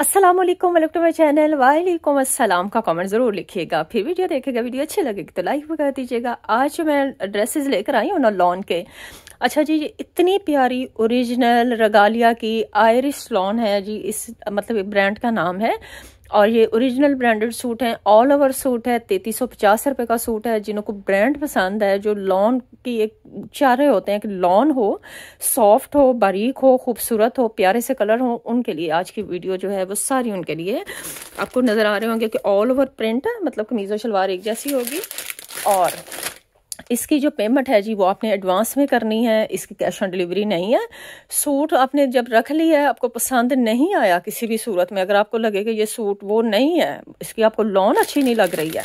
Aslam welcome to my channel वालेकुम असलम का कमेंट ज़रूर लिखिएगा फिर वीडियो देखेगा वीडियो अच्छी लगेगी तो लाइक भी कर दीजिएगा आज मैं ड्रेसेस लेकर आई हूँ ना लॉन के अच्छा जी ये इतनी प्यारी ओरिजिनल रगालिया की आयरिश लॉन है जी इस मतलब ब्रांड का नाम है और ये ओरिजिनल ब्रांडेड सूट हैं ऑल ओवर सूट है तैतीस सौ पचास रुपये का सूट है जिनको ब्रांड पसंद है जो लॉन की एक चाह रहे होते हैं कि लॉन हो सॉफ्ट हो बारीक हो खूबसूरत हो प्यारे से कलर हो उनके लिए आज की वीडियो जो है वो सारी उनके लिए आपको नज़र आ रहे होंगे कि ऑल ओवर प्रिंट है मतलब कमीज़ और शलवार एक जैसी होगी और इसकी जो पेमेंट है जी वो आपने एडवांस में करनी है इसकी कैश ऑन डिलीवरी नहीं है सूट आपने जब रख लिया है आपको पसंद नहीं आया किसी भी सूरत में अगर आपको लगे कि ये सूट वो नहीं है इसकी आपको लॉन अच्छी नहीं लग रही है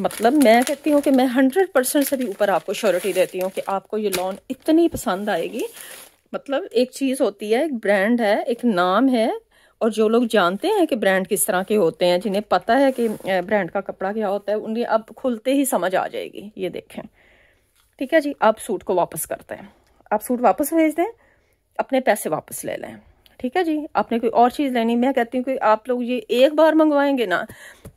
मतलब मैं कहती हूँ कि मैं हंड्रेड परसेंट से भी ऊपर आपको श्योरिटी देती हूँ कि आपको ये लॉन इतनी पसंद आएगी मतलब एक चीज़ होती है एक ब्रांड है एक नाम है और जो लोग जानते हैं कि ब्रांड किस तरह के होते हैं जिन्हें पता है कि ब्रांड का कपड़ा क्या होता है उन्हें अब खुलते ही समझ आ जाएगी ये देखें ठीक है जी आप सूट को वापस करते हैं आप सूट वापस भेज दें अपने पैसे वापस ले लें ठीक है जी आपने कोई और चीज़ लेनी मैं कहती हूँ कि आप लोग ये एक बार मंगवाएंगे ना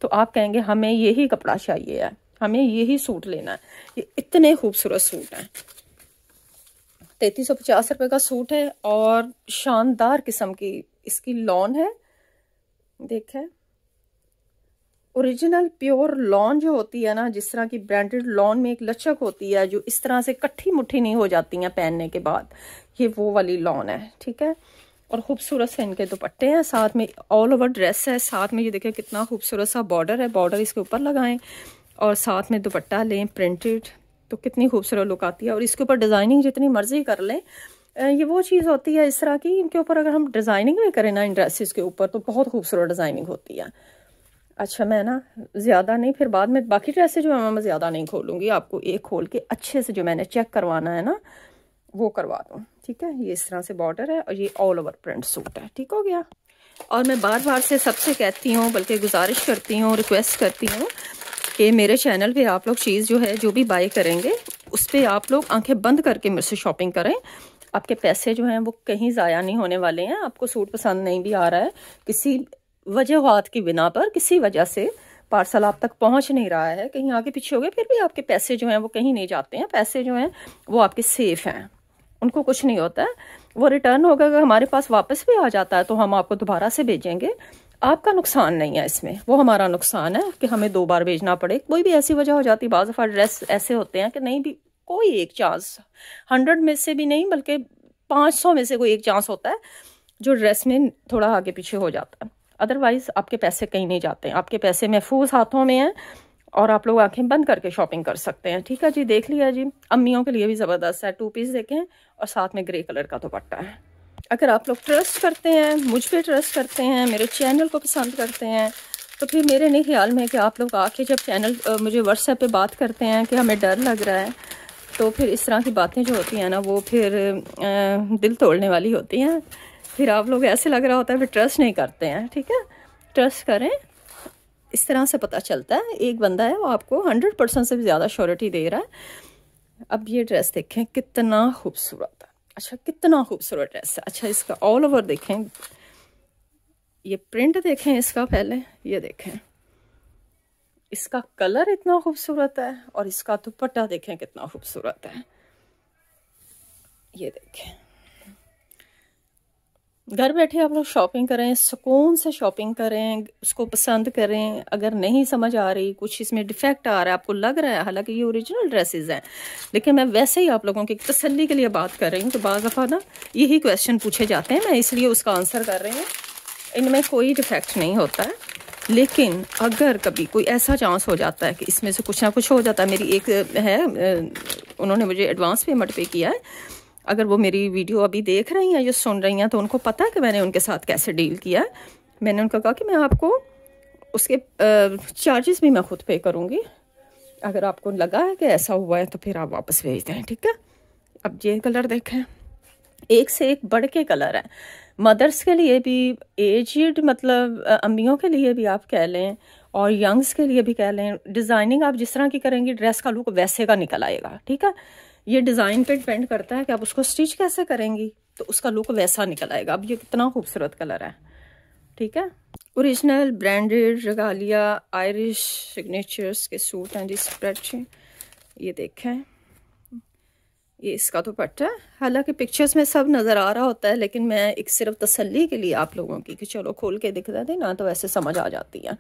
तो आप कहेंगे हमें यही कपड़ा चाहिए है हमें यही सूट लेना है ये इतने खूबसूरत सूट हैं तैतीस सौ पचास रुपये का सूट है और शानदार किस्म की इसकी लॉन है देखें ओरिजिनल प्योर लॉन जो होती है ना जिस तरह की ब्रांडेड लॉन में एक लचक होती है जो इस तरह से कट्ठी मुट्ठी नहीं हो जाती हैं पहनने के बाद ये वो वाली लॉन है ठीक है और खूबसूरत से इनके दुपट्टे हैं साथ में ऑल ओवर ड्रेस है साथ में ये देखें कितना खूबसूरत सा बॉर्डर है बॉर्डर इसके ऊपर लगाएं और साथ में दुपट्टा लें प्रिंटेड तो कितनी खूबसूरत लुक आती है और इसके ऊपर डिज़ाइनिंग जितनी मर्जी कर लें ये वो चीज़ होती है इस तरह की इनके ऊपर अगर हम डिज़ाइनिंग भी करें ना इन ड्रेसेस के ऊपर तो बहुत खूबसूरत डिज़ाइनिंग होती है अच्छा मैं ना ज़्यादा नहीं फिर बाद में बाकी ड्रेसें जो है मैं ज़्यादा नहीं खोलूँगी आपको एक खोल के अच्छे से जो मैंने चेक करवाना है ना वो करवा दूँ ठीक है ये इस तरह से बॉर्डर है और ये ऑल ओवर प्रिंट सूट है ठीक हो गया और मैं बार बार से सबसे कहती हूँ बल्कि गुजारिश करती हूँ रिक्वेस्ट करती हूँ कि मेरे चैनल पे आप लोग चीज़ जो है जो भी बाई करेंगे उस पर आप लोग आंखें बंद करके मेरे से शॉपिंग करें आपके पैसे जो हैं वो कहीं ज़ाया नहीं होने वाले हैं आपको सूट पसंद नहीं भी आ रहा है किसी वजहवात की बिना पर किसी वजह से पार्सल आप तक पहुंच नहीं रहा है कहीं आगे पीछे हो गए फिर भी आपके पैसे जो हैं वो कहीं नहीं जाते हैं पैसे जो हैं वो आपके सेफ़ हैं उनको कुछ नहीं होता है वो रिटर्न होगा अगर हमारे पास वापस भी आ जाता है तो हम आपको दोबारा से भेजेंगे आपका नुकसान नहीं है इसमें वो हमारा नुकसान है कि हमें दो बार भेजना पड़े कोई भी ऐसी वजह हो जाती है बाज़ दफ़ा ड्रेस ऐसे होते हैं कि नहीं भी कोई एक चांस हंड्रेड में से भी नहीं बल्कि पाँच सौ में से कोई एक चांस होता है जो ड्रेस में थोड़ा आगे पीछे हो जाता है अदरवाइज़ आपके पैसे कहीं नहीं जाते हैं आपके पैसे महफूज हाथों में हैं और आप लोग आंखें बंद करके शॉपिंग कर सकते हैं ठीक है जी देख लिया जी अम्मियों के लिए भी ज़बरदस्त है टू पीस देखें और साथ में ग्रे कलर का दुपट्टा है अगर आप लोग ट्रस्ट करते हैं मुझ पर ट्रस्ट करते हैं मेरे चैनल को पसंद करते हैं तो फिर मेरे नहीं ख्याल में कि आप लोग आके जब चैनल मुझे व्हाट्सएप पे बात करते हैं कि हमें डर लग रहा है तो फिर इस तरह की बातें जो होती हैं ना वो फिर दिल तोड़ने वाली होती हैं फिर आप लोग ऐसे लग रहा होता है फिर ट्रस्ट नहीं करते हैं ठीक है ट्रस्ट करें इस तरह से पता चलता है एक बंदा है वो आपको हंड्रेड परसेंट से भी ज़्यादा श्योरिटी दे रहा है अब ये ड्रेस देखें कितना खूबसूरत है अच्छा कितना खूबसूरत ड्रेस है अच्छा इसका ऑल ओवर देखें ये प्रिंट देखें इसका पहले ये देखें इसका कलर इतना खूबसूरत है और इसका दुपट्टा देखें कितना खूबसूरत है ये देखें घर बैठे आप लोग शॉपिंग करें सुकून से शॉपिंग करें उसको पसंद करें अगर नहीं समझ आ रही कुछ इसमें डिफेक्ट आ रहा है आपको लग रहा है हालांकि ये ओरिजिनल ड्रेसेस हैं लेकिन मैं वैसे ही आप लोगों की तसल्ली के लिए बात कर रही हूँ तो बाज़ दफ़ा ना यही क्वेश्चन पूछे जाते हैं मैं इसलिए उसका आंसर कर रही हूँ इनमें कोई डिफेक्ट नहीं होता है लेकिन अगर कभी कोई ऐसा चांस हो जाता है कि इसमें से कुछ ना कुछ हो जाता है मेरी एक है उन्होंने मुझे एडवांस पेमेंट पे किया है अगर वो मेरी वीडियो अभी देख रही हैं या सुन रही हैं तो उनको पता है कि मैंने उनके साथ कैसे डील किया है मैंने उनका कहा कि मैं आपको उसके चार्जेस भी मैं खुद पे करूँगी अगर आपको लगा है कि ऐसा हुआ है तो फिर आप वापस भेज दें ठीक है अब ये कलर देखें एक से एक बढ़ के कलर हैं मदर्स के लिए भी एजड मतलब अम्मियों के लिए भी आप कह लें और यंग्स के लिए भी कह लें डिज़ाइनिंग आप जिस तरह की करेंगी ड्रेस का लुक वैसे का निकल आएगा ठीक है ये डिज़ाइन पे डिपेंड करता है कि आप उसको स्टिच कैसे करेंगी तो उसका लुक वैसा निकल आएगा अब ये कितना खूबसूरत कलर है ठीक है original branded Regalia Irish signatures के सूट हैं जी स्प्रेड ये देखें ये इसका तो दुपट्टा है हालांकि पिक्चर्स में सब नज़र आ रहा होता है लेकिन मैं एक सिर्फ तसल्ली के लिए आप लोगों की कि चलो खोल के दिख देते थे ना तो ऐसे समझ आ जाती है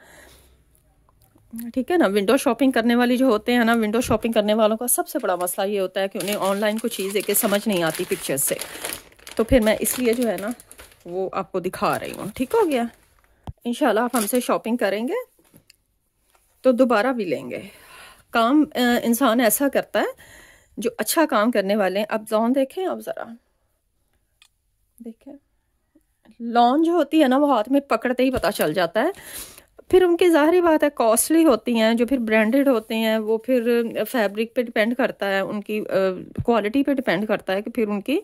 ठीक है ना विंडो शॉपिंग करने वाली जो होते हैं ना विंडो शॉपिंग करने वालों का सबसे बड़ा मसला ये होता है कि उन्हें ऑनलाइन को चीज़ देखे समझ नहीं आती पिक्चर्स से तो फिर मैं इसलिए जो है ना वो आपको दिखा रही हूँ ठीक हो गया इन आप हमसे शॉपिंग करेंगे तो दोबारा भी लेंगे काम इंसान ऐसा करता है जो अच्छा काम करने वाले हैं अब जॉन देखें अब ज़रा देखें लॉन जो होती है ना वो हाथ में पकड़ते ही पता चल जाता है फिर उनकी ज़ाहरी बात है कॉस्टली होती हैं जो फिर ब्रांडेड होते हैं वो फिर फैब्रिक पे डिपेंड करता है उनकी क्वालिटी पे डिपेंड करता है कि फिर उनकी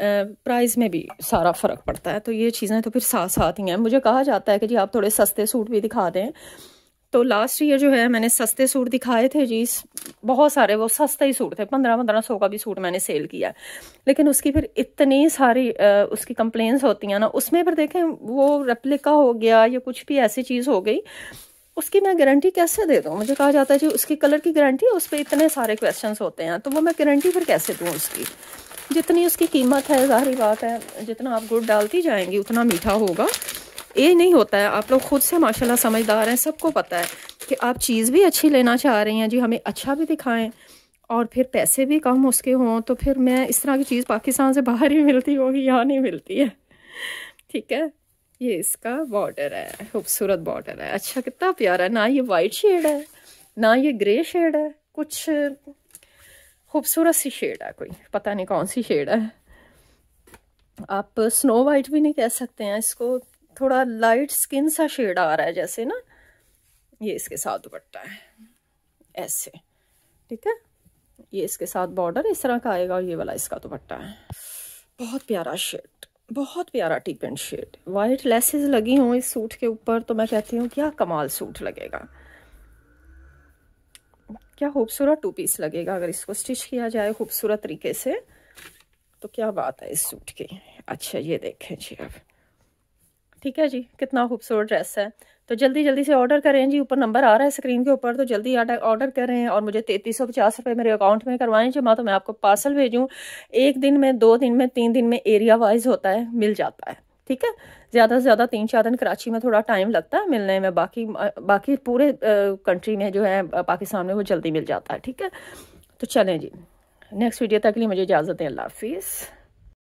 प्राइस में भी सारा फ़र्क पड़ता है तो ये चीज़ें तो फिर साथ साथ ही हैं मुझे कहा जाता है कि जी आप थोड़े सस्ते सूट भी दिखा दें तो लास्ट ईयर जो है मैंने सस्ते सूट दिखाए थे जी बहुत सारे वो सस्ते ही सूट थे पंद्रह पंद्रह सौ का भी सूट मैंने सेल किया लेकिन उसकी फिर इतनी सारी उसकी कंप्लेन होती हैं ना उसमें फिर देखें वो रेप्लिका हो गया या कुछ भी ऐसी चीज़ हो गई उसकी मैं गारंटी कैसे दे दूँ मुझे कहा जाता है जी उसकी कलर की गारंटी उस पर इतने सारे क्वेश्चन होते हैं तो वो मैं गारंटी फिर कैसे दूँ उसकी जितनी उसकी कीमत है जाहरी बात है जितना आप गुड़ डालती जाएंगी उतना मीठा होगा ये नहीं होता है आप लोग खुद से माशाल्लाह समझदार हैं सबको पता है कि आप चीज़ भी अच्छी लेना चाह रही हैं जी हमें अच्छा भी दिखाएं और फिर पैसे भी कम उसके हों तो फिर मैं इस तरह की चीज़ पाकिस्तान से बाहर ही मिलती होगी यहाँ नहीं मिलती है ठीक है ये इसका बॉर्डर है खूबसूरत बॉर्डर है अच्छा कितना प्यारा है ना ये वाइट शेड है ना ये ग्रे शेड है कुछ खूबसूरत सी शेड है कोई पता नहीं कौन सी शेड है आप स्नो वाइट भी नहीं कह सकते हैं इसको थोड़ा लाइट स्किन सा शेड आ रहा है जैसे ना ये इसके साथ दुपट्टा है ऐसे ठीक है ये इसके साथ बॉर्डर इस तरह का आएगा और ये वाला इसका दुपट्टा है बहुत प्यारा शेड बहुत प्यारा tip and shade white laces लगी हों इस सूट के ऊपर तो मैं कहती हूँ क्या कमाल सूट लगेगा क्या खूबसूरत टू पीस लगेगा अगर इसको स्टिच किया जाए खूबसूरत तरीके से तो क्या बात है इस सूट की अच्छा ये देखें जी अब ठीक है जी कितना खूबसूरत ड्रेस है तो जल्दी जल्दी से ऑर्डर करें जी ऊपर नंबर आ रहा है स्क्रीन के ऊपर तो जल्दी ऑर्डर करें और मुझे तैतीस सौ पचास रुपये मेरे अकाउंट में करवाएं जमा तो मैं आपको पार्सल भेजूँ एक दिन में दो दिन में तीन दिन में एरिया वाइज होता है मिल जाता है ठीक है ज़्यादा से ज़्यादा तीन चार दिन कराची में थोड़ा टाइम लगता है मिलने में बाकी बाकी पूरे कंट्री में जो है पाकिस्तान में वो जल्दी मिल जाता है ठीक है तो चलें जी नेक्स्ट वीडियो तक के लिए मुझे इजाज़त दें अल्लाह हाफिज़